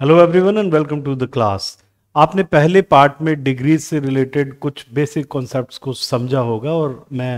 hello everyone and welcome to the class आपने पहले part में डिग्री से रिलेटेड कुछ बेसिक कॉन्सेप्ट्स को समझा होगा और मैं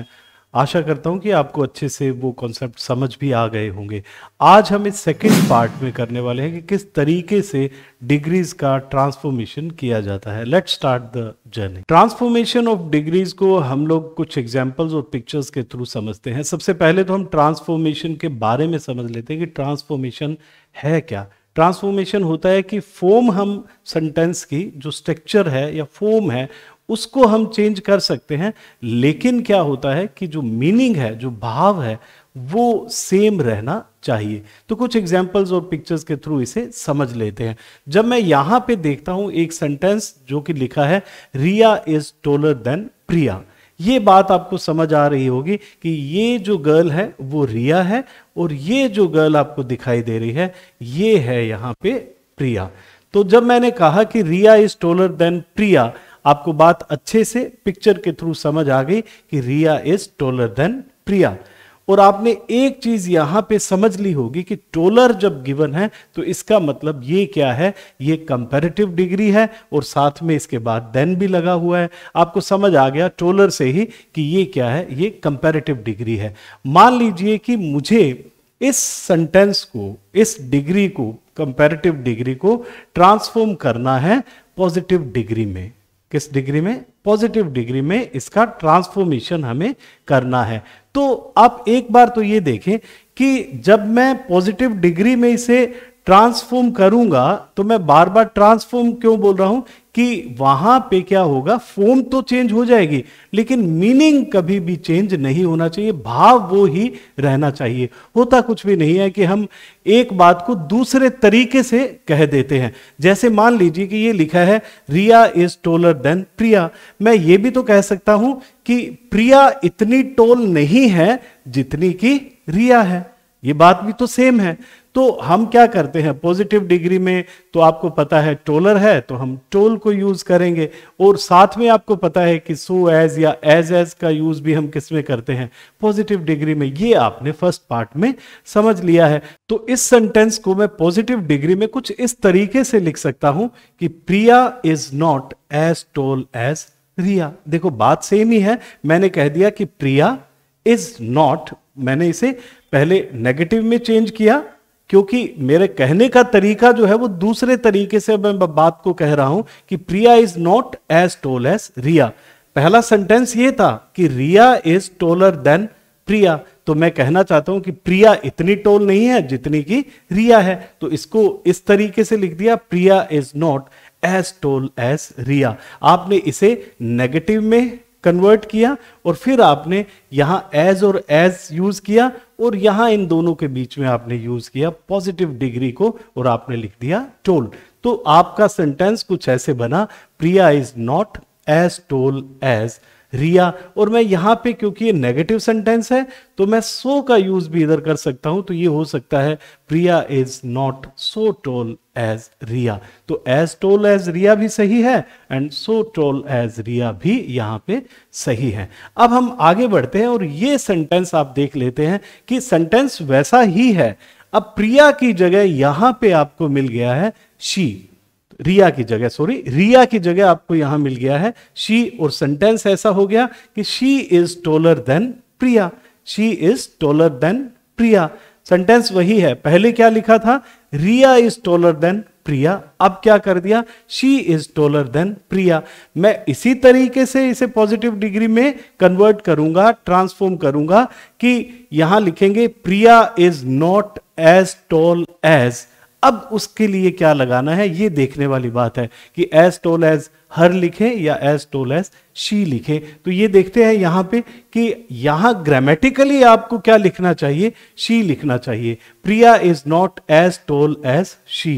आशा करता हूँ कि आपको अच्छे से वो कॉन्सेप्ट समझ भी आ गए होंगे आज हम इस सेकेंड पार्ट में करने वाले हैं कि किस तरीके से डिग्रीज का ट्रांसफॉर्मेशन किया जाता है let start the journey transformation of degrees को हम लोग कुछ एग्जाम्पल्स और पिक्चर्स के थ्रू समझते हैं सबसे पहले तो हम ट्रांसफॉर्मेशन के बारे में समझ लेते हैं कि ट्रांसफॉर्मेशन है क्या ट्रांसफॉर्मेशन होता है कि फॉर्म हम सेंटेंस की जो स्ट्रक्चर है या फॉर्म है उसको हम चेंज कर सकते हैं लेकिन क्या होता है कि जो मीनिंग है जो भाव है वो सेम रहना चाहिए तो कुछ एग्जाम्पल्स और पिक्चर्स के थ्रू इसे समझ लेते हैं जब मैं यहां पे देखता हूं एक सेंटेंस जो कि लिखा है रिया इज टोलर देन प्रिया ये बात आपको समझ आ रही होगी कि ये जो गर्ल है वो रिया है और ये जो गर्ल आपको दिखाई दे रही है ये है यहाँ पे प्रिया तो जब मैंने कहा कि रिया इज टोलर देन प्रिया आपको बात अच्छे से पिक्चर के थ्रू समझ आ गई कि रिया इज टोलर देन प्रिया और आपने एक चीज यहां पे समझ ली होगी कि टोलर जब गिवन है तो इसका मतलब ये क्या है ये कंपेरेटिव डिग्री है और साथ में इसके बाद देन भी लगा हुआ है आपको समझ आ गया टोलर से ही कि ये क्या है ये कंपेरेटिव डिग्री है मान लीजिए कि मुझे इस सेंटेंस को इस डिग्री को कंपेरेटिव डिग्री को ट्रांसफॉर्म करना है पॉजिटिव डिग्री में किस डिग्री में पॉजिटिव डिग्री में इसका ट्रांसफॉर्मेशन हमें करना है तो आप एक बार तो ये देखें कि जब मैं पॉजिटिव डिग्री में इसे ट्रांसफॉर्म करूंगा तो मैं बार बार ट्रांसफॉर्म क्यों बोल रहा हूं कि वहां पे क्या होगा फॉर्म तो चेंज हो जाएगी लेकिन मीनिंग कभी भी चेंज नहीं होना चाहिए भाव वो ही रहना चाहिए होता कुछ भी नहीं है कि हम एक बात को दूसरे तरीके से कह देते हैं जैसे मान लीजिए कि ये लिखा है Riya is taller than Priya मैं ये भी तो कह सकता हूं कि प्रिया इतनी टोल नहीं है जितनी की रिया है ये बात भी तो सेम है तो हम क्या करते हैं पॉजिटिव डिग्री में तो आपको पता है टोलर है तो हम टोल को यूज करेंगे और साथ में आपको पता है कि सो एज या एज एज का यूज भी हम किस में करते हैं पॉजिटिव डिग्री में ये आपने फर्स्ट पार्ट में समझ लिया है तो इस सेंटेंस को मैं पॉजिटिव डिग्री में कुछ इस तरीके से लिख सकता हूं कि Priya is not as tall as Riya देखो बात सेम ही है मैंने कह दिया कि प्रिया इज नॉट मैंने इसे पहले नेगेटिव में चेंज किया क्योंकि मेरे कहने का तरीका जो है वो दूसरे तरीके से मैं बात को कह रहा हूं कि Priya is not as tall as Riya पहला सेंटेंस ये था कि रिया इज टोलर देन प्रिया तो मैं कहना चाहता हूं कि प्रिया इतनी टोल नहीं है जितनी की रिया है तो इसको इस तरीके से लिख दिया Priya is not as tall as Riya आपने इसे नेगेटिव में कन्वर्ट किया और फिर आपने यहां एज और एज यूज किया और यहां इन दोनों के बीच में आपने यूज किया पॉजिटिव डिग्री को और आपने लिख दिया टोल तो आपका सेंटेंस कुछ ऐसे बना Priya is not as tall as Riya और मैं यहां पे क्योंकि ये नेगेटिव सेंटेंस है तो मैं सो का यूज भी इधर कर सकता हूं तो ये हो सकता है Priya is not so tall as Riya तो एज टोल एज रिया भी सही है and so tall as Riya भी यहाँ पे सही है अब हम आगे बढ़ते हैं और ये सेंटेंस आप देख लेते हैं कि सेंटेंस वैसा ही है अब प्रिया की जगह यहां पे आपको मिल गया है शी रिया की जगह सॉरी रिया की जगह आपको यहां मिल गया है शी और सेंटेंस ऐसा हो गया कि she is taller than Priya she is taller than Priya sentence वही है पहले क्या लिखा था रिया इज टोलर देन प्रिया अब क्या कर दिया she is taller than Priya मैं इसी तरीके से इसे पॉजिटिव डिग्री में कन्वर्ट करूंगा ट्रांसफॉर्म करूंगा कि यहां लिखेंगे Priya is not as tall as अब उसके लिए क्या लगाना है ये देखने वाली बात है कि एज टोल एज हर लिखें या एज टोल एज शी लिखें तो ये देखते हैं यहां पे कि यहां ग्रामेटिकली आपको क्या लिखना चाहिए शी लिखना चाहिए Priya is not as tall as she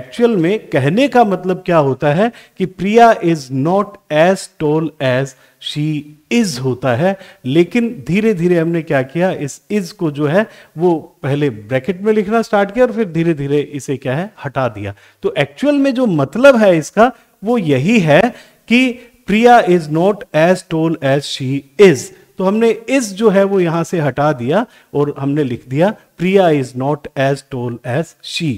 actual में कहने का मतलब क्या होता है कि Priya is not as tall as she is होता है लेकिन धीरे धीरे हमने क्या किया इस इज को जो है वो पहले ब्रैकेट में लिखना स्टार्ट किया और फिर धीरे धीरे इसे क्या है हटा दिया तो एक्चुअल में जो मतलब है इसका वो यही है कि Priya is not as tall as she is तो हमने इस जो है वो यहां से हटा दिया और हमने लिख दिया Priya is not as tall as she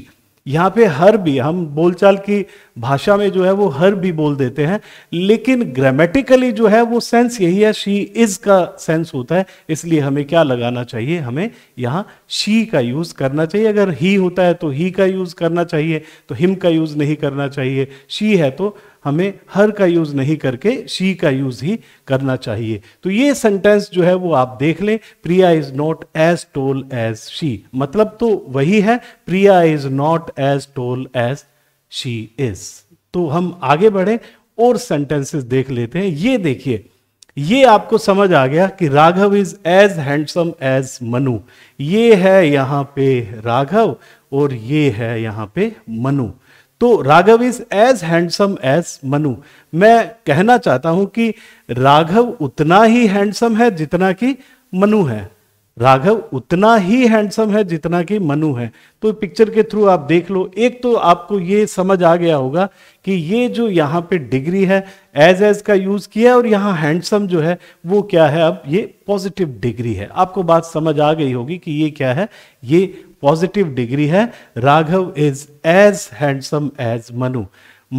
यहां पे हर भी हम बोलचाल की भाषा में जो है वो हर भी बोल देते हैं लेकिन ग्रामेटिकली जो है वो सेंस यही है शी इज का सेंस होता है इसलिए हमें क्या लगाना चाहिए हमें यहाँ शी का यूज करना चाहिए अगर ही होता है तो ही का यूज करना चाहिए तो हिम का यूज नहीं करना चाहिए शी है तो हमें हर का यूज नहीं करके शी का यूज ही करना चाहिए तो ये सेंटेंस जो है वो आप देख लें Priya is not as tall as she मतलब तो वही है Priya is not as tall as she is तो हम आगे बढ़े और सेंटेंसेस देख लेते हैं ये देखिए ये आपको समझ आ गया कि Raghav is as handsome as Manu ये है यहाँ पे राघव और ये है यहाँ पे मनु तो Raghav is as handsome as Manu मैं कहना चाहता हूं कि राघव उतना ही हैंडसम है जितना कि मनु है राघव उतना ही हैंडसम है जितना कि मनु है तो पिक्चर के थ्रू आप देख लो एक तो आपको ये समझ आ गया होगा कि ये जो यहाँ पे डिग्री है एज एज का यूज किया और यहाँ हैंडसम जो है वो क्या है अब ये पॉजिटिव डिग्री है आपको बात समझ आ गई होगी कि ये क्या है ये पॉजिटिव डिग्री है Raghav is as handsome as Manu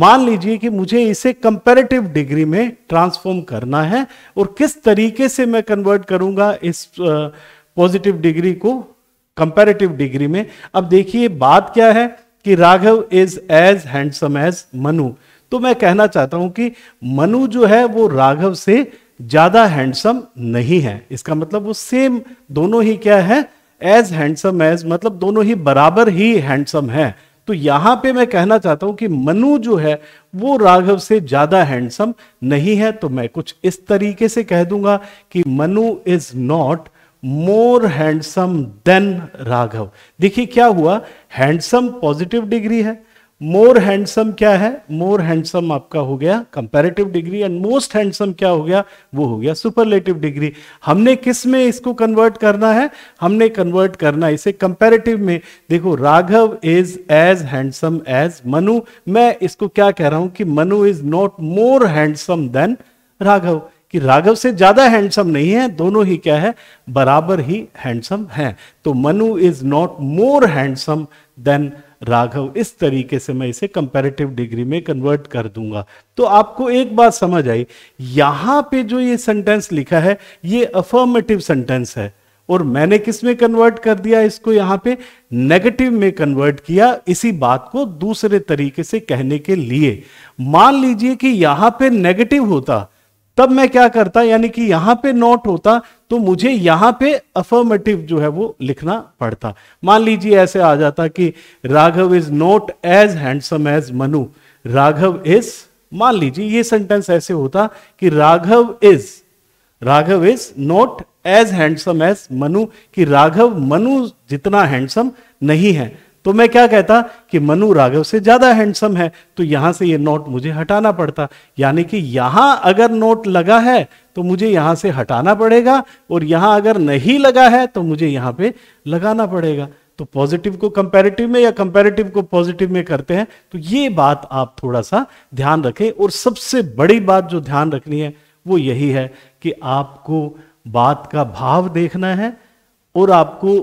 मान लीजिए कि मुझे इसे कंपेरेटिव डिग्री में ट्रांसफॉर्म करना है और किस तरीके से मैं कन्वर्ट करूंगा इस आ, पॉजिटिव डिग्री को कंपैरेटिव डिग्री में अब देखिए बात क्या है कि Raghav is as handsome as Manu तो मैं कहना चाहता हूं कि मनु जो है वो राघव से ज्यादा हैंडसम नहीं है इसका मतलब वो सेम दोनों ही क्या है एज हैंडसम एज मतलब दोनों ही बराबर ही हैंडसम है तो यहां पे मैं कहना चाहता हूं कि मनु जो है वो राघव से ज्यादा हैंडसम नहीं है तो मैं कुछ इस तरीके से कह दूंगा कि Manu is not more handsome than Raghav देखिए क्या हुआ हैंडसम पॉजिटिव डिग्री है मोर हैंडसम क्या है मोर हैंडसम आपका हो गया comparative degree and most handsome क्या हो गया वो हो गया सुपरलेटिव डिग्री हमने किस में इसको कन्वर्ट करना है हमने कन्वर्ट करना है इसे कंपेरेटिव में देखो Raghav is as handsome as Manu मैं इसको क्या कह रहा हूं कि Manu is not more handsome than Raghav कि राघव से ज्यादा हैंडसम नहीं है दोनों ही क्या है बराबर ही हैंडसम है तो Manu is not more handsome than Raghav इस तरीके से मैं इसे कंपैरेटिव डिग्री में कन्वर्ट कर दूंगा तो आपको एक बात समझ आई यहां पे जो ये सेंटेंस लिखा है ये अफर्मेटिव सेंटेंस है और मैंने किस में कन्वर्ट कर दिया इसको यहां पे नेगेटिव में कन्वर्ट किया इसी बात को दूसरे तरीके से कहने के लिए मान लीजिए कि यहां पे नेगेटिव होता तब मैं क्या करता यानी कि यहां पे नोट होता तो मुझे यहां पे अफर्मेटिव जो है वो लिखना पड़ता मान लीजिए ऐसे आ जाता कि Raghav is not as handsome as Manu Raghav is मान लीजिए ये सेंटेंस ऐसे होता कि Raghav is Raghav is not as handsome as Manu कि राघव मनु जितना हैंडसम नहीं है तो मैं क्या कहता कि मनु राघव से ज्यादा हैंडसम है तो यहां से ये नोट मुझे हटाना पड़ता यानी कि यहां अगर नोट लगा है तो मुझे यहां से हटाना पड़ेगा और यहां अगर नहीं लगा है तो मुझे यहां पे लगाना पड़ेगा तो पॉजिटिव को कंपैरेटिव में या कंपैरेटिव को पॉजिटिव में करते हैं तो ये बात आप थोड़ा सा ध्यान रखें और सबसे बड़ी बात जो ध्यान रखनी है वो यही है कि आपको बात का भाव देखना है और आपको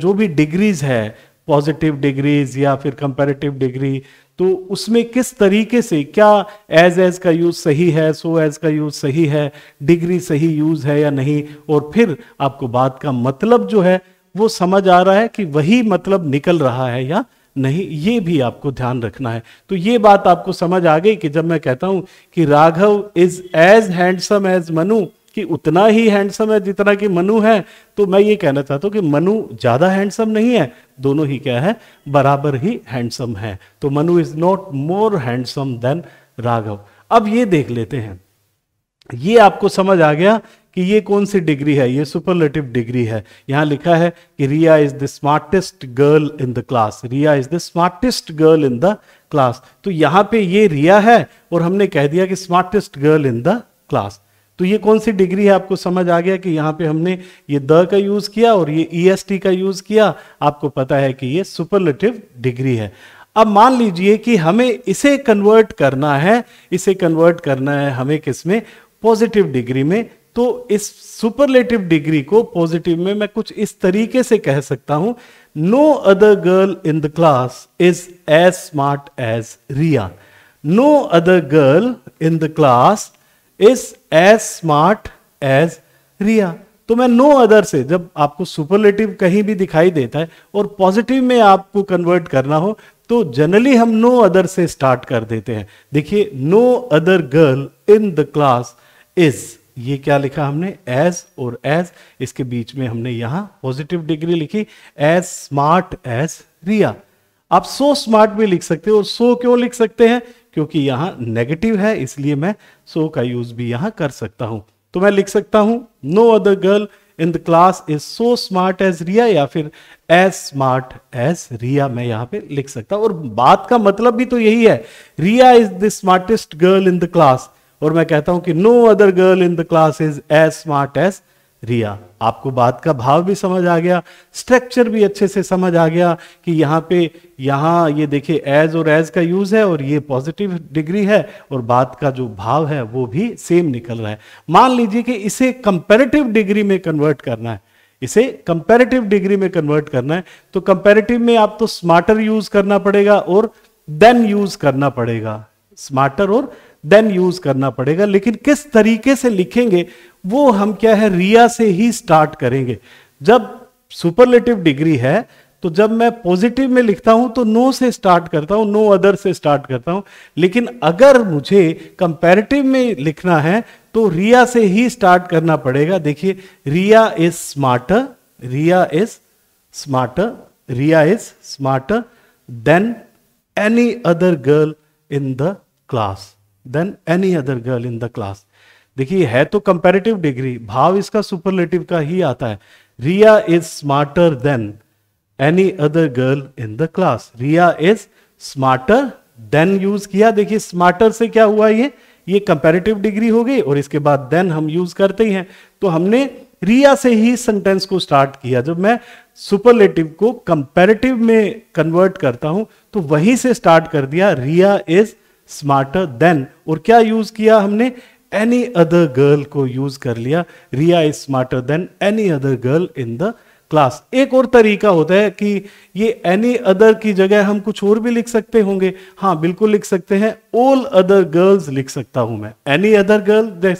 जो भी डिग्रीज है पॉजिटिव डिग्रीज या फिर कंपेरेटिव डिग्री तो उसमें किस तरीके से क्या एज एज का यूज़ सही है सो एज का यूज़ सही है डिग्री सही यूज़ है या नहीं और फिर आपको बात का मतलब जो है वो समझ आ रहा है कि वही मतलब निकल रहा है या नहीं ये भी आपको ध्यान रखना है तो ये बात आपको समझ आ गई कि जब मैं कहता हूं कि Raghav is as handsome as Manu कि उतना ही हैंडसम है जितना कि मनु है तो मैं ये कहना चाहता हूं कि मनु ज़्यादा हैंडसम नहीं है दोनों ही क्या है बराबर ही हैंडसम है तो Manu is not more handsome than Raghav अब ये देख लेते हैं ये आपको समझ आ गया कि ये कौन सी डिग्री है ये सुपरलेटिव डिग्री है यहां लिखा है कि Riya is the smartest girl in the class Riya is the smartest girl in the class तो यहां पे ये रिया है और हमने कह दिया कि smartest girl in the class तो ये कौन सी डिग्री है आपको समझ आ गया कि यहाँ पे हमने ये द का यूज़ किया और ये ई एस टी का यूज़ किया आपको पता है कि ये सुपरलेटिव डिग्री है अब मान लीजिए कि हमें इसे कन्वर्ट करना है इसे कन्वर्ट करना है हमें किसमें पॉजिटिव डिग्री में तो इस सुपरलेटिव डिग्री को पॉजिटिव में मैं कुछ इस तरीके से कह सकता हूं no other girl in the class is as smart as Riya no other girl in the class is as smart as Riya तो मैं नो अदर से जब आपको सुपरलेटिव कहीं भी दिखाई देता है और पॉजिटिव में आपको कन्वर्ट करना हो तो जनरली हम नो अदर से स्टार्ट कर देते हैं देखिए no other girl in the class is ये क्या लिखा हमने एज और एज इसके बीच में हमने यहां पॉजिटिव डिग्री लिखी एज स्मार्ट एज रिया आप सो स्मार्ट भी लिख सकते हो और सो क्यों लिख सकते हैं क्योंकि यहाँ नेगेटिव है इसलिए मैं सो का यूज भी यहाँ कर सकता हूँ तो मैं लिख सकता हूँ no other girl in the class is so smart as Riya या फिर एज स्मार्ट एज रिया मैं यहाँ पे लिख सकता हूँ और बात का मतलब भी तो यही है Riya is the smartest girl in the class और मैं कहता हूँ कि no other girl in the class is as smart as Riya आपको बात का भाव भी समझ आ गया स्ट्रक्चर भी अच्छे से समझ आ गया कि यहाँ पे यहाँ ये देखिए एज और एज का यूज है और ये पॉजिटिव डिग्री है और बात का जो भाव है वो भी सेम निकल रहा है मान लीजिए कि इसे कंपेरेटिव डिग्री में कन्वर्ट करना है इसे कंपेरेटिव डिग्री में कन्वर्ट करना है तो कंपेरेटिव में आप तो स्मार्टर यूज करना पड़ेगा और देन यूज करना पड़ेगा स्मार्टर और देन यूज करना पड़ेगा लेकिन किस तरीके से लिखेंगे वो हम क्या है रिया से ही स्टार्ट करेंगे जब सुपरलेटिव डिग्री है तो जब मैं पॉजिटिव में लिखता हूं तो नो से स्टार्ट करता हूं नो अदर से स्टार्ट करता हूं लेकिन अगर मुझे कंपैरेटिव में लिखना है तो रिया से ही स्टार्ट करना पड़ेगा देखिए Riya is smarter Riya is smart Riya is smart than any other girl in the class than any other girl in the class देखिए है तो कंपेरेटिव डिग्री भाव इसका सुपरलेटिव का ही आता है Riya is smarter than any other girl in the class Riya is smarter than use किया देखिए स्मार्टर से क्या हुआ ये ये कंपेरेटिव डिग्री हो गई और इसके बाद देन हम यूज करते ही हैं तो हमने रिया से ही सेंटेंस को स्टार्ट किया जब मैं सुपरलेटिव को कंपेरेटिव में कन्वर्ट करता हूं तो वहीं से स्टार्ट कर दिया रिया इज स्मार्टर देन और क्या यूज किया हमने एनी अदर गर्ल को यूज कर लिया Riya is smarter than any other girl in the class एक और तरीका होता है कि ये एनी अदर की जगह हम कुछ और भी लिख सकते होंगे हाँ बिल्कुल लिख सकते हैं ऑल अदर गर्ल्स लिख सकता हूं मैं एनी अदर गर्ल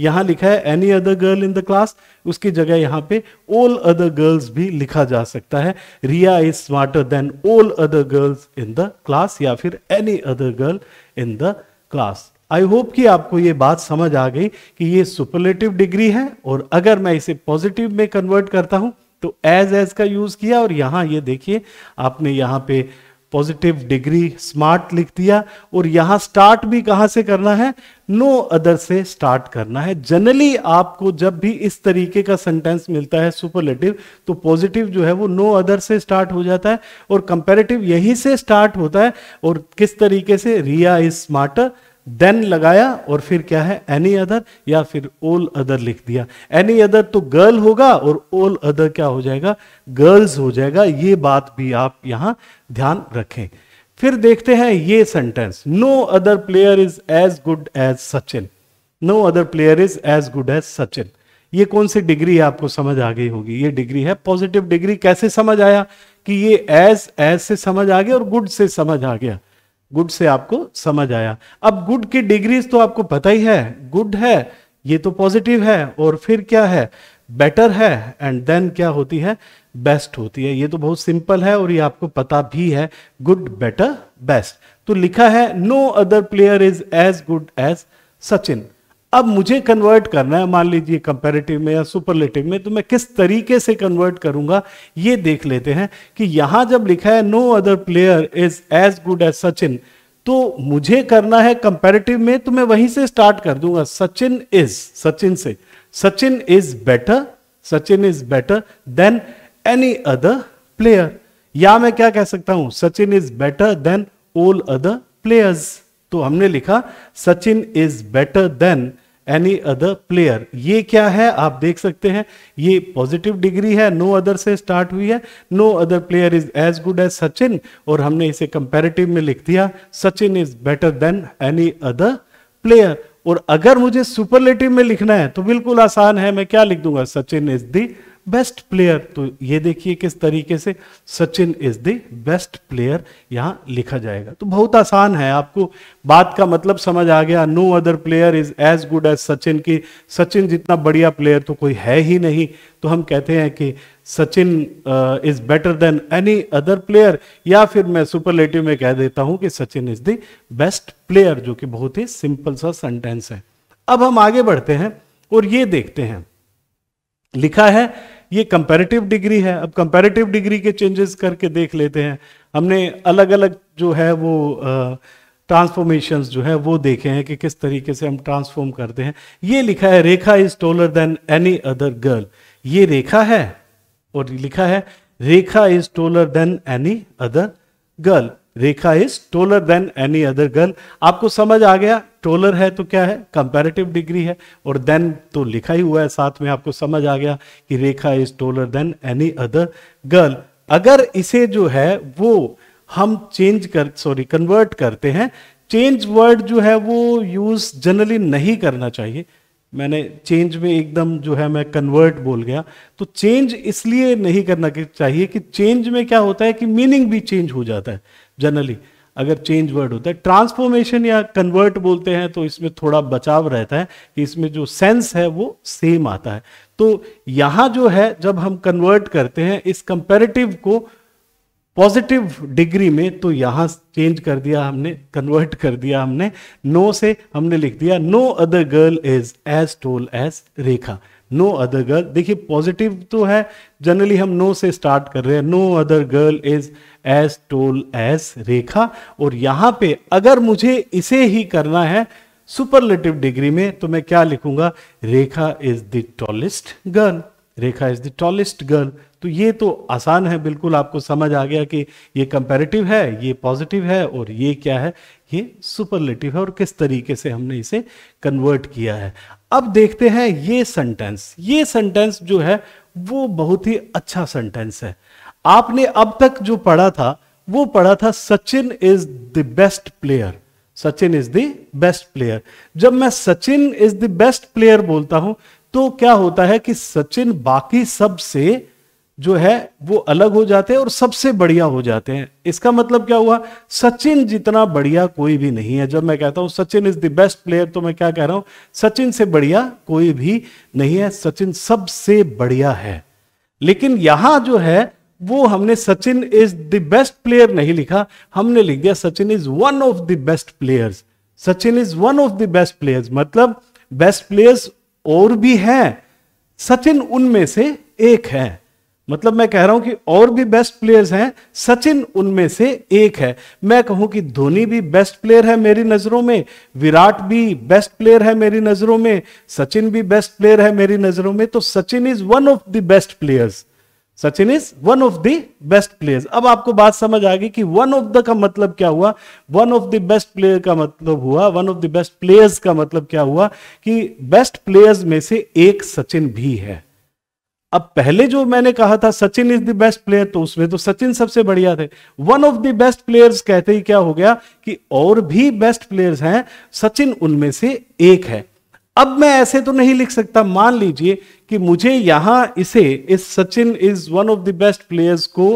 यहां लिखा है any other girl in the class उसकी जगह यहां पे ऑल अदर गर्ल्स भी लिखा जा सकता है Riya is smarter than all other girls in the class या फिर any other girl in the class I hope कि आपको ये बात समझ आ गई कि ये सुपरलेटिव डिग्री है और अगर मैं इसे पॉजिटिव में कन्वर्ट करता हूं तो एज एज का यूज किया और यहां ये देखिए आपने यहां पे पॉजिटिव डिग्री स्मार्ट लिख दिया और यहां स्टार्ट भी कहां से करना है नो अदर से स्टार्ट करना है जनरली आपको जब भी इस तरीके का सेंटेंस मिलता है सुपरलेटिव तो पॉजिटिव जो है वो नो अदर से स्टार्ट हो जाता है और कंपेरेटिव यहीं से स्टार्ट होता है और किस तरीके से रिया इज स्मार्टर देन लगाया और फिर क्या है एनी अदर या फिर ओल अदर लिख दिया एनी अदर तो गर्ल होगा और ओल अदर क्या हो जाएगा गर्ल्स हो जाएगा ये बात भी आप यहां ध्यान रखें फिर देखते हैं ये sentence no other player is as good as Sachin no other player is as good as Sachin ये कौन सी डिग्री है आपको समझ आ गई होगी ये डिग्री है पॉजिटिव डिग्री कैसे समझ आया कि ये एज एज से समझ आ गया और गुड से समझ आ गया गुड से आपको समझ आया अब गुड की डिग्रीज तो आपको पता ही है गुड है ये तो पॉजिटिव है और फिर क्या है बेटर है एंड देन क्या होती है बेस्ट होती है ये तो बहुत सिंपल है और ये आपको पता भी है गुड बेटर बेस्ट तो लिखा है no other player is as good as Sachin अब मुझे कन्वर्ट करना है मान लीजिए कंपेरेटिव में या सुपरलेटिव में तो मैं किस तरीके से कन्वर्ट करूंगा ये देख लेते हैं कि यहां जब लिखा है no other player is as good as Sachin तो मुझे करना है कंपेरेटिव में तो मैं वहीं से स्टार्ट कर दूंगा सचिन इज सचिन से Sachin is better Sachin is better than any other player या मैं क्या कह सकता हूं Sachin is better than all other players तो हमने लिखा Sachin is better than any other player ये क्या है आप देख सकते हैं ये पॉजिटिव डिग्री है नो no अदर से स्टार्ट हुई है no other player is as good as Sachin और हमने इसे कंपेरेटिव में लिख दिया Sachin is better than any other player और अगर मुझे सुपरलेटिव में लिखना है तो बिल्कुल आसान है मैं क्या लिख दूंगा Sachin is the best player तो ये देखिए किस तरीके से Sachin is the best player यहां लिखा जाएगा तो बहुत आसान है आपको बात का मतलब समझ आ गया no other player is as good as Sachin की सचिन जितना बढ़िया प्लेयर तो कोई है ही नहीं तो हम कहते हैं कि Sachin is better than any other player या फिर मैं सुपरलेटिव में कह देता हूं कि Sachin is the best player जो कि बहुत ही सिंपल सा सेंटेंस है अब हम आगे बढ़ते हैं और ये देखते हैं लिखा है ये कंपेरेटिव डिग्री है अब कंपेरेटिव डिग्री के चेंजेस करके देख लेते हैं हमने अलग अलग जो है वो ट्रांसफॉर्मेशंस जो है वो देखे हैं कि किस तरीके से हम ट्रांसफॉर्म करते हैं ये लिखा है Rekha is taller than any other girl ये रेखा है और लिखा है Rekha is taller than any other girl Rekha is taller than any other girl आपको समझ आ गया टोलर है तो क्या है कंपेरेटिव डिग्री है और देन तो लिखा ही हुआ है साथ में आपको समझ आ गया कि Rekha is taller than any other girl अगर इसे जो है वो हम चेंज कर सॉरी कन्वर्ट करते हैं चेंज वर्ड जो है वो यूज जनरली नहीं करना चाहिए मैंने चेंज में एकदम जो है मैं कन्वर्ट बोल गया तो चेंज इसलिए नहीं करना चाहिए कि चेंज में क्या होता है कि मीनिंग भी चेंज हो जाता है जनरली अगर चेंज वर्ड होता है ट्रांसफॉर्मेशन या कन्वर्ट बोलते हैं तो इसमें थोड़ा बचाव रहता है कि इसमें जो सेंस है वो सेम आता है तो यहां जो है जब हम कन्वर्ट करते हैं इस कंपेरेटिव को पॉजिटिव डिग्री में तो यहां चेंज कर दिया हमने कन्वर्ट कर दिया हमने नो से हमने लिख दिया no other girl is as tall as Rekha no other girl देखिए पॉजिटिव तो है जनरली हम नो से स्टार्ट कर रहे हैं no other girl is as tall as Rekha और यहां पे अगर मुझे इसे ही करना है सुपरलेटिव डिग्री में तो मैं क्या लिखूंगा Rekha is the tallest girl Rekha is the tallest girl तो ये तो आसान है बिल्कुल आपको समझ आ गया कि ये कंपेरेटिव है ये पॉजिटिव है और ये क्या है ये सुपरलेटिव है और किस तरीके से हमने इसे कन्वर्ट किया है अब देखते हैं ये सेंटेंस ये सेंटेंस जो है वो बहुत ही अच्छा सेंटेंस है आपने अब तक जो पढ़ा था वो पढ़ा था Sachin is the best player Sachin is the best player जब मैं Sachin is the best player बोलता हूं तो क्या होता है कि सचिन बाकी सबसे जो है वो अलग हो जाते हैं और सबसे बढ़िया हो जाते हैं इसका मतलब क्या हुआ सचिन जितना बढ़िया कोई भी नहीं है जब मैं कहता हूं Sachin is the best player तो मैं क्या कह रहा हूं सचिन से बढ़िया कोई भी नहीं है सचिन सबसे बढ़िया है लेकिन यहां जो है वो हमने Sachin is the best player नहीं लिखा हमने लिख दिया Sachin is one of the best players Sachin is one of the best players मतलब बेस्ट प्लेयर्स और भी हैं सचिन उनमें से एक है मतलब मैं कह रहा हूं कि और भी बेस्ट प्लेयर्स हैं सचिन उनमें से एक है मैं कहूं कि धोनी भी बेस्ट प्लेयर है मेरी नजरों में विराट भी बेस्ट प्लेयर है मेरी नजरों में सचिन भी बेस्ट प्लेयर है मेरी नजरों में तो Sachin is one of the best players Sachin is one of the best players अब आपको बात समझ आ गई कि वन ऑफ द का मतलब क्या हुआ one of the best player का मतलब हुआ one of the best players का मतलब क्या हुआ कि बेस्ट प्लेयर्स में से एक सचिन भी है अब पहले जो मैंने कहा था Sachin is the best player तो उसमें तो सचिन सबसे बढ़िया थे one of the best players कहते ही क्या हो गया कि और भी बेस्ट प्लेयर्स हैं सचिन उनमें से एक है अब मैं ऐसे तो नहीं लिख सकता मान लीजिए कि मुझे यहां इसे इस Sachin is one of the best players को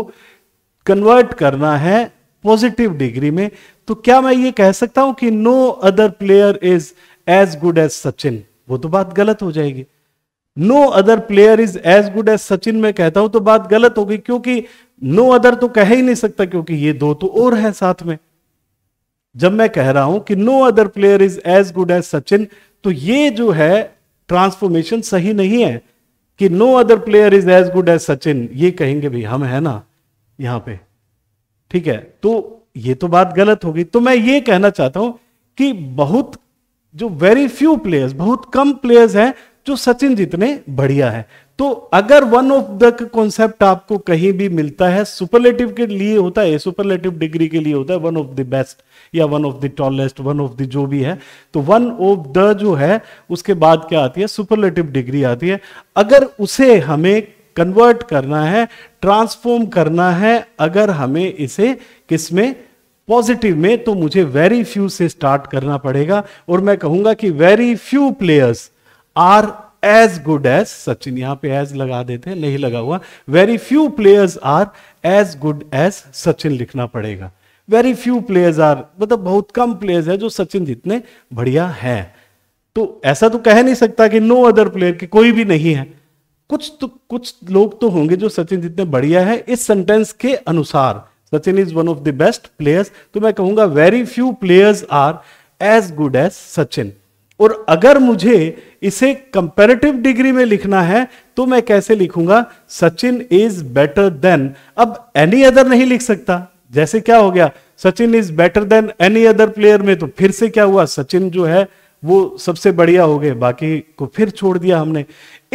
कन्वर्ट करना है पॉजिटिव डिग्री में तो क्या मैं ये कह सकता हूं कि no other player is as good as Sachin वो तो बात गलत हो जाएगी no other player is as good as Sachin मैं कहता हूं तो बात गलत होगी क्योंकि नो अदर तो कह ही नहीं सकता क्योंकि ये दो तो और है साथ में जब मैं कह रहा हूं कि no other player is as good as Sachin तो ये जो है ट्रांसफॉर्मेशन सही नहीं है कि no other player is as good as Sachin ये कहेंगे भाई हम है ना यहां पे ठीक है तो ये तो बात गलत होगी तो मैं ये कहना चाहता हूं कि बहुत जो वेरी फ्यू प्लेयर्स बहुत कम प्लेयर्स हैं जो सचिन जितने बढ़िया है तो अगर वन ऑफ द कॉन्सेप्ट आपको कहीं भी मिलता है सुपरलेटिव के लिए होता है सुपरलेटिव डिग्री के लिए होता है वन ऑफ द बेस्ट या one of the tallest one of the जो भी है तो वन ऑफ द जो है उसके बाद क्या आती है सुपरलेटिव डिग्री आती है अगर उसे हमें कन्वर्ट करना है ट्रांसफॉर्म करना है अगर हमें इसे किसमें पॉजिटिव में तो मुझे वेरी फ्यू से स्टार्ट करना पड़ेगा और मैं कहूंगा कि very few players are as good as Sachin यहां पे एज लगा देते हैं नहीं लगा हुआ very few players are as good as Sachin लिखना पड़ेगा वेरी फ्यू प्लेयर्स आर मतलब बहुत कम प्लेयर्स है जो सचिन जितने बढ़िया है तो ऐसा तो कह नहीं सकता कि नो अदर प्लेयर की कोई भी नहीं है कुछ तो कुछ लोग तो होंगे जो सचिन जितने बढ़िया है इस सेंटेंस के अनुसार Sachin is one of the best players तो मैं कहूंगा very few players are as good as Sachin और अगर मुझे इसे कंपेरेटिव डिग्री में लिखना है तो मैं कैसे लिखूंगा सचिन इज बेटर देन अब एनी अदर नहीं लिख सकता जैसे क्या हो गया Sachin is better than any other player में तो फिर से क्या हुआ सचिन जो है वो सबसे बढ़िया हो गए बाकी को फिर छोड़ दिया हमने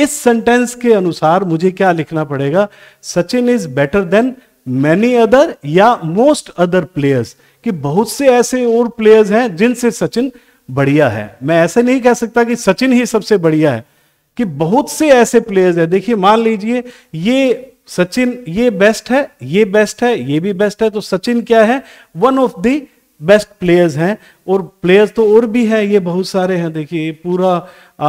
इस सेंटेंस के अनुसार मुझे क्या लिखना पड़ेगा Sachin is better than many other या मोस्ट अदर प्लेयर्स कि बहुत से ऐसे और प्लेयर्स हैं जिनसे सचिन बढ़िया है मैं ऐसे नहीं कह सकता कि सचिन ही सबसे बढ़िया है कि बहुत से ऐसे प्लेयर्स हैं देखिए मान लीजिए ये सचिन ये बेस्ट है ये बेस्ट है ये भी बेस्ट है तो सचिन क्या है one of the best players हैं और प्लेयर्स तो और भी हैं ये बहुत सारे हैं देखिए ये पूरा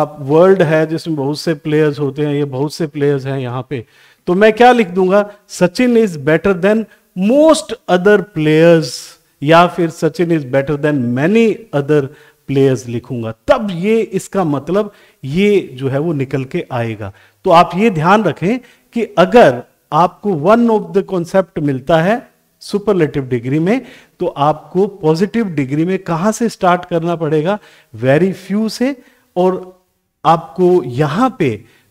आप वर्ल्ड है जिसमें बहुत से प्लेयर्स होते हैं ये बहुत से प्लेयर्स हैं यहाँ पे तो मैं क्या लिख दूंगा Sachin is better than most other players या फिर Sachin is better than many other players लिखूंगा तब ये इसका मतलब ये जो है वो निकल के आएगा तो आप ये ध्यान रखें कि अगर आपको वन ऑफ द कॉन्सेप्ट मिलता है सुपरलेटिव डिग्री में तो आपको पॉजिटिव डिग्री में कहां से स्टार्ट करना पड़ेगा वेरी फ्यू से और आपको यहां पे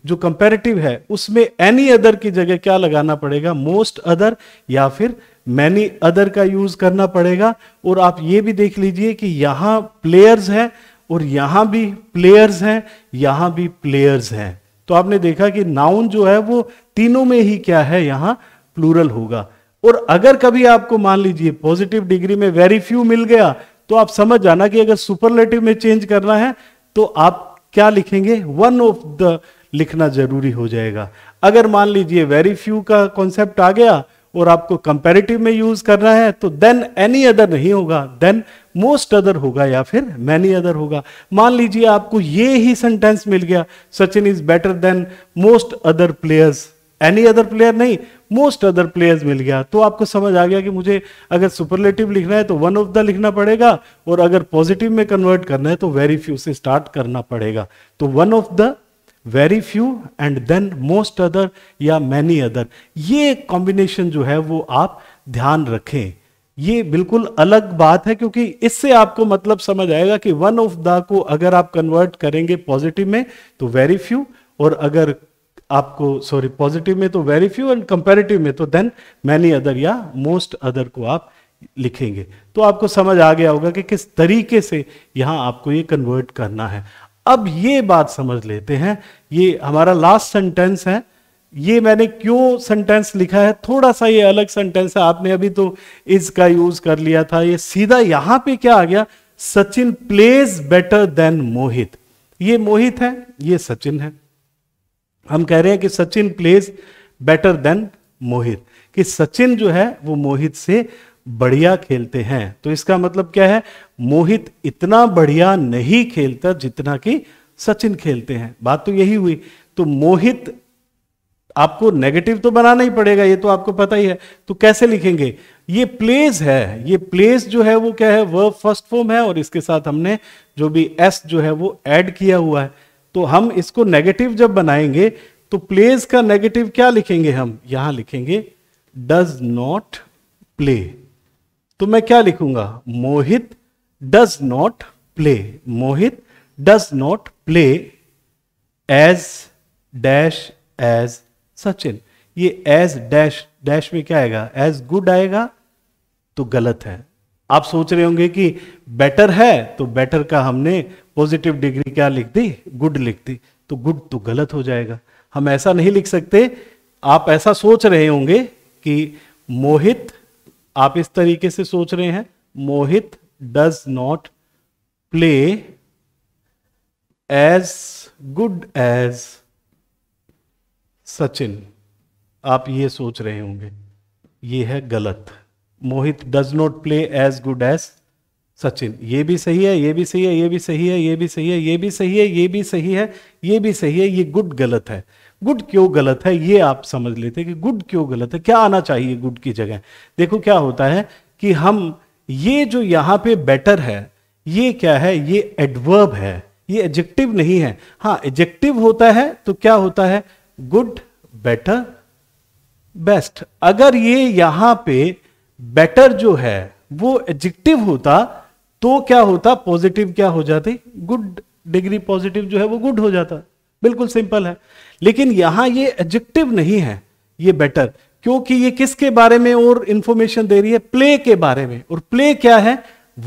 जो कंपेरेटिव है उसमें एनी अदर की जगह क्या लगाना पड़ेगा मोस्ट अदर या फिर मैनी अदर का यूज करना पड़ेगा और आप ये भी देख लीजिए कि यहां प्लेयर्स हैं और यहां भी प्लेयर्स हैं यहां भी प्लेयर्स हैं तो आपने देखा कि नाउन जो है वो तीनों में ही क्या है यहां प्लूरल होगा और अगर कभी आपको मान लीजिए पॉजिटिव डिग्री में वेरी फ्यू मिल गया तो आप समझ जाना कि अगर सुपरलेटिव में चेंज करना है तो आप क्या लिखेंगे वन ऑफ द लिखना जरूरी हो जाएगा अगर मान लीजिए वेरी फ्यू का कॉन्सेप्ट आ गया और आपको कंपेरेटिव में यूज करना है तो देन एनी अदर नहीं होगा देन मोस्ट अदर होगा या फिर मैनी अदर होगा मान लीजिए आपको ये ही सेंटेंस मिल गया Sachin is better than most other players any other player नहीं मोस्ट अदर प्लेयर्स मिल गया तो आपको समझ आ गया कि मुझे अगर सुपरलेटिव लिखना है तो वन ऑफ द लिखना पड़ेगा और अगर पॉजिटिव में कन्वर्ट करना है तो वेरी फ्यू से स्टार्ट करना पड़ेगा तो one of the very few and then most other या मैनी अदर ये कॉम्बिनेशन जो है वो आप ध्यान रखें ये बिल्कुल अलग बात है क्योंकि इससे आपको मतलब समझ आएगा कि वन ऑफ द को अगर आप कन्वर्ट करेंगे पॉजिटिव में तो वेरी फ्यू और अगर आपको सॉरी पॉजिटिव में तो वेरी फ्यू एंड कंपेरेटिव में तो देन मैनी अदर या मोस्ट अदर को आप लिखेंगे तो आपको समझ आ गया होगा कि किस तरीके से यहां आपको ये कन्वर्ट करना है अब ये बात समझ लेते हैं ये हमारा लास्ट सेंटेंस है ये मैंने क्यों सेंटेंस लिखा है थोड़ा सा ये अलग सेंटेंस है आपने अभी तो इसका यूज कर लिया था ये सीधा यहां पे क्या आ गया Sachin plays better than Mohit ये मोहित है ये सचिन है हम कह रहे हैं कि Sachin plays better than Mohit कि सचिन जो है वो मोहित से बढ़िया खेलते हैं तो इसका मतलब क्या है मोहित इतना बढ़िया नहीं खेलता जितना कि सचिन खेलते हैं बात तो यही हुई तो मोहित आपको नेगेटिव तो बनाना ही पड़ेगा ये तो आपको पता ही है तो कैसे लिखेंगे ये प्लेस है ये प्लेस जो है वो क्या है वह फर्स्ट फॉर्म है और इसके साथ हमने जो भी एस जो है वो एड किया हुआ है तो हम इसको नेगेटिव जब बनाएंगे तो प्लेस का नेगेटिव क्या लिखेंगे हम यहां लिखेंगे डज नॉट प्ले तो मैं क्या लिखूंगा Mohit does not play Mohit does not play as dash as Sachin ये एज डैश डैश में क्या आएगा एज गुड आएगा तो गलत है आप सोच रहे होंगे कि बेटर है तो बेटर का हमने पॉजिटिव डिग्री क्या लिख दी गुड लिख दी तो गुड तो गलत हो जाएगा हम ऐसा नहीं लिख सकते आप ऐसा सोच रहे होंगे कि मोहित आप इस तरीके से सोच रहे हैं Mohit does not play as good as Sachin आप ये सोच रहे होंगे ये है गलत Mohit does not play as good as Sachin ये भी सही है ये भी सही है ये भी सही है ये भी सही है ये भी सही है ये भी सही है ये भी सही है ये गुड गलत है गुड क्यों गलत है ये आप समझ लेते कि गुड क्यों गलत है क्या आना चाहिए गुड की जगह देखो क्या होता है कि हम ये जो यहाँ पे बेटर है ये क्या है ये एडवर्ब है ये एडजेक्टिव नहीं है हाँ एडजेक्टिव होता है तो क्या होता है गुड बेटर बेस्ट अगर ये यहाँ पे बेटर जो है वो एजेक्टिव होता तो क्या होता पॉजिटिव क्या हो जाती गुड डिग्री पॉजिटिव जो है वो गुड हो जाता बिल्कुल सिंपल है लेकिन यहां ये एडजेक्टिव नहीं है ये बेटर क्योंकि ये किसके बारे में और इंफॉर्मेशन दे रही है प्ले के बारे में और प्ले क्या है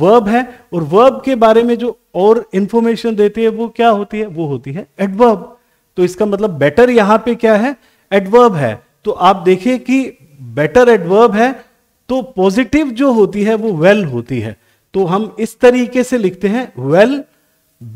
वर्ब है और वर्ब के बारे में जो और इंफॉर्मेशन देती है वो क्या होती है वो होती है एडवर्ब तो इसका मतलब बेटर यहां पे क्या है एडवर्ब है तो आप देखिए कि बेटर एडवर्ब है तो पॉजिटिव जो होती है वो वेल well होती है तो हम इस तरीके से लिखते हैं वेल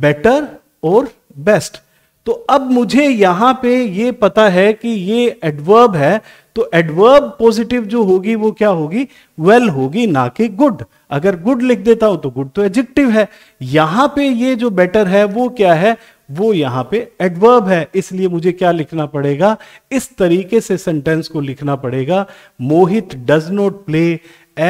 बेटर और बेस्ट तो अब मुझे यहां पे ये पता है कि ये एडवर्ब है तो एडवर्ब पॉजिटिव जो होगी वो क्या होगी वेल well होगी ना कि गुड अगर गुड लिख देता हूं तो गुड तो एडजेक्टिव है यहां पे ये जो बेटर है वो क्या है वो यहां पे एडवर्ब है इसलिए मुझे क्या लिखना पड़ेगा इस तरीके से सेंटेंस को लिखना पड़ेगा Mohit does not play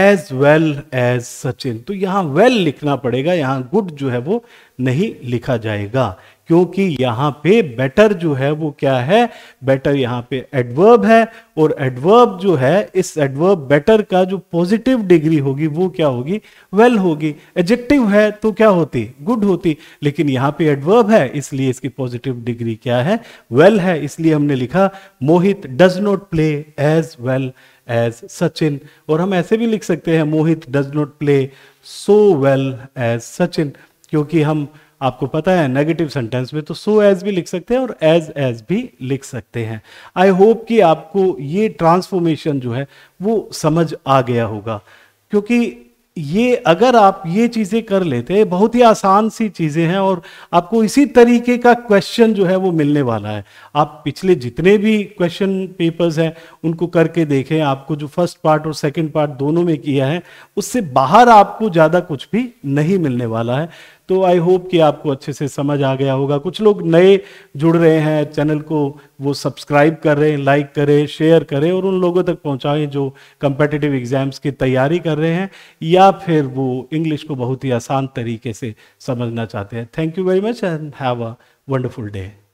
as well as Sachin तो यहां वेल well लिखना पड़ेगा यहां गुड जो है वो नहीं लिखा जाएगा क्योंकि यहाँ पे बेटर जो है वो क्या है बेटर यहाँ पे एडवर्ब है और एडवर्ब जो है इस एडवर्ब बेटर का जो पॉजिटिव डिग्री होगी वो क्या होगी वेल well होगी एजेक्टिव है तो क्या होती गुड होती लेकिन यहाँ पे एडवर्ब है इसलिए इसकी पॉजिटिव डिग्री क्या है वेल well है इसलिए हमने लिखा Mohit does not play as well as Sachin और हम ऐसे भी लिख सकते हैं Mohit does not play so well as Sachin क्योंकि हम आपको पता है नेगेटिव सेंटेंस में तो सो so एज भी लिख सकते हैं और एज एज भी लिख सकते हैं आई होप कि आपको ये ट्रांसफॉर्मेशन जो है वो समझ आ गया होगा क्योंकि ये अगर आप ये चीज़ें कर लेते हैं बहुत ही आसान सी चीज़ें हैं और आपको इसी तरीके का क्वेश्चन जो है वो मिलने वाला है आप पिछले जितने भी क्वेश्चन पेपर्स हैं उनको करके देखें आपको जो फर्स्ट पार्ट और सेकंड पार्ट दोनों में किया है उससे बाहर आपको ज़्यादा कुछ भी नहीं मिलने वाला है तो आई होप कि आपको अच्छे से समझ आ गया होगा कुछ लोग नए जुड़ रहे हैं चैनल को वो सब्सक्राइब कर रहे हैं लाइक करें शेयर करें और उन लोगों तक पहुंचाएं जो कंपटिटिव एग्जाम्स की तैयारी कर रहे हैं या फिर वो इंग्लिश को बहुत ही आसान तरीके से समझना चाहते हैं thank you very much and have a wonderful day